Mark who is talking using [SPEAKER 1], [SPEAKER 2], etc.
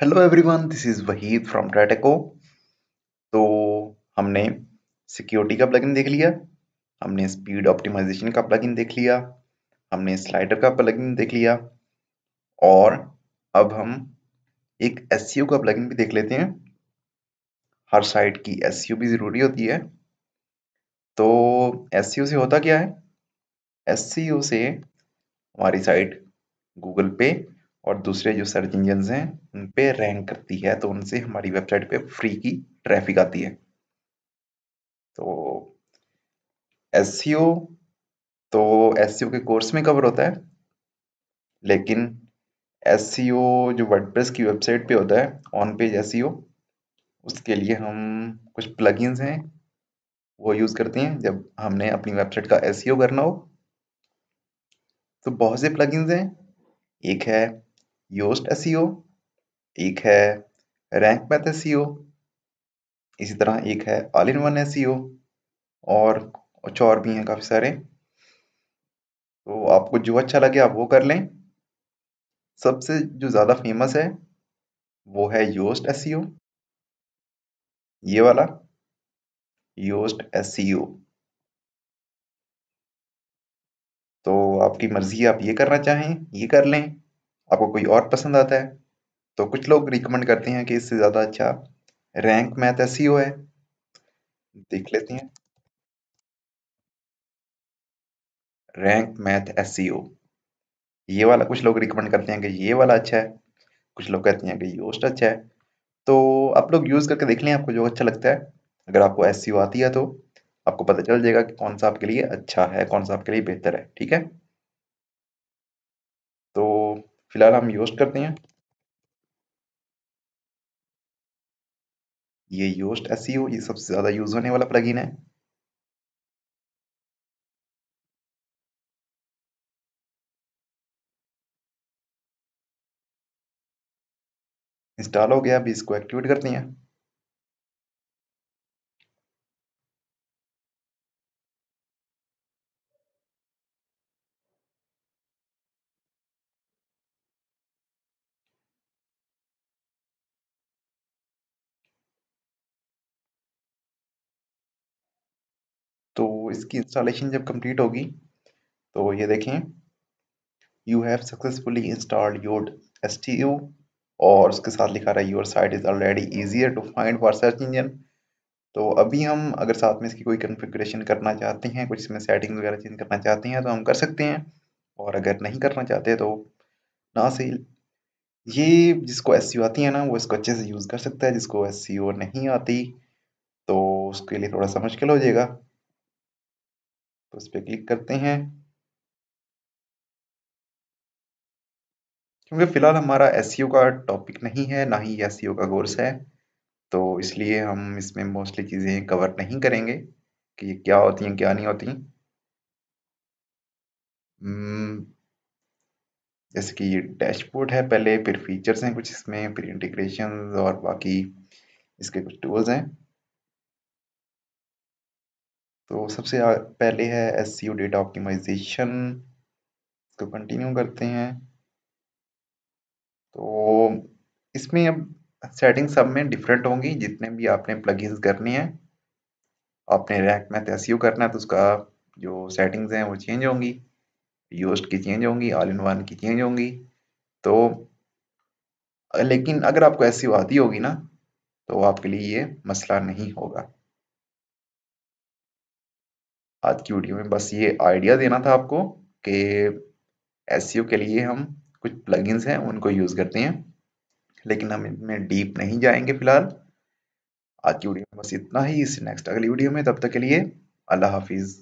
[SPEAKER 1] hello everyone this is Waheed from Treteco तो हमने security का प्लगइन देख लिया हमने स्पीड ऑप्टिमाइजेशन का प्लगइन देख लिया हमने स्लाइडर का प्लगइन देख लिया और अब हम एक एस e का प्लगइन भी देख लेते हैं हर साइट की एस e भी ज़रूरी होती है तो एस e से होता क्या है एस से हमारी साइट गूगल पे और दूसरे जो सर्च इंजन हैं उन पे रैंक करती है तो उनसे हमारी वेबसाइट पे फ्री की ट्रैफिक आती है तो एस e तो एस e के कोर्स में कवर होता है लेकिन एस e जो वर्ड की वेबसाइट पे होता है ऑन पेज एस उसके लिए हम कुछ प्लगइन्स हैं वो यूज़ करते हैं जब हमने अपनी वेबसाइट का एस करना हो तो बहुत से प्लगइन्स हैं एक है योस्ट एस e एक है रैंक मैथ एस e इसी तरह एक है all in one S e और कुछ और भी हैं काफ़ी सारे तो आपको जो अच्छा लगे आप वो कर लें सबसे जो ज़्यादा फेमस है वो है योस्ट एस ये वाला योस्ट एस तो आपकी मर्जी आप ये करना चाहें ये कर लें आपको कोई और पसंद आता है तो कुछ लोग रिकमेंड करते हैं कि इससे ज़्यादा अच्छा रैंक मैथ एस है देख लेते हैं रैंक मैथ एस ये वाला कुछ लोग रिकमेंड करते हैं कि ये वाला अच्छा है कुछ लोग कहते हैं कि योस्ट अच्छा है तो आप लोग यूज़ करके देख लें आपको जो अच्छा लगता है अगर आपको एस आती है तो आपको पता चल जाएगा कि कौन सा आपके लिए अच्छा है कौन सा आपके लिए बेहतर है ठीक है तो फिलहाल हम योस्ट करते हैं ये योस्ट एस e ये सबसे ज़्यादा यूज होने वाला प्लगइन है इंस्टॉल हो गया अभी इसको एक्टिवेट करते हैं तो इसकी इंस्टॉलेशन जब कंप्लीट होगी तो ये देखें you have successfully installed your S T U और उसके साथ लिखा रहा है your site is already easier to find for search engine तो अभी हम अगर साथ में इसकी कोई कन्फिग्रेशन करना चाहते हैं कुछ इसमें सेटिंग्स वगैरह चेंज करना चाहते हैं तो हम कर सकते हैं और अगर नहीं करना चाहते तो ना सही ये जिसको एस आती है ना वो इसको अच्छे से यूज़ कर सकता है जिसको एस नहीं आती तो उसके लिए थोड़ा सा मुश्किल हो जाएगा तो उस पर क्लिक करते हैं क्योंकि फिलहाल हमारा एस e का टॉपिक नहीं है ना ही एस e का कोर्स है तो इसलिए हम इसमें मोस्टली चीज़ें कवर नहीं करेंगे कि ये क्या होती हैं क्या नहीं होती हम्म, जैसे कि ये डैशबोर्ड है पहले फिर फीचर्स हैं कुछ इसमें फिर इंटीग्रेशन और बाकी इसके कुछ टूल्स हैं तो सबसे पहले है एस सी डेटा ऑप्टिमाइजेशन इसको कंटिन्यू करते हैं तो इसमें अब सेटिंग सब में डिफरेंट होंगी जितने भी आपने प्लगइन्स करनी है आपने रैक में एस करना है तो उसका जो सेटिंग्स हैं वो चेंज होंगी यूस्ट की चेंज होंगी ऑल इन वन की चेंज होंगी तो लेकिन अगर आपको ऐसी e आती होगी ना तो आपके लिए ये मसला नहीं होगा आज की वीडियो में बस ये आइडिया देना था आपको कि एस के लिए हम कुछ प्लगइन्स हैं उनको यूज़ करते हैं लेकिन हम इनमें डीप नहीं जाएंगे फिलहाल आज की वीडियो में बस इतना ही इस नेक्स्ट अगली वीडियो में तब तक के लिए अल्लाह हाफिज़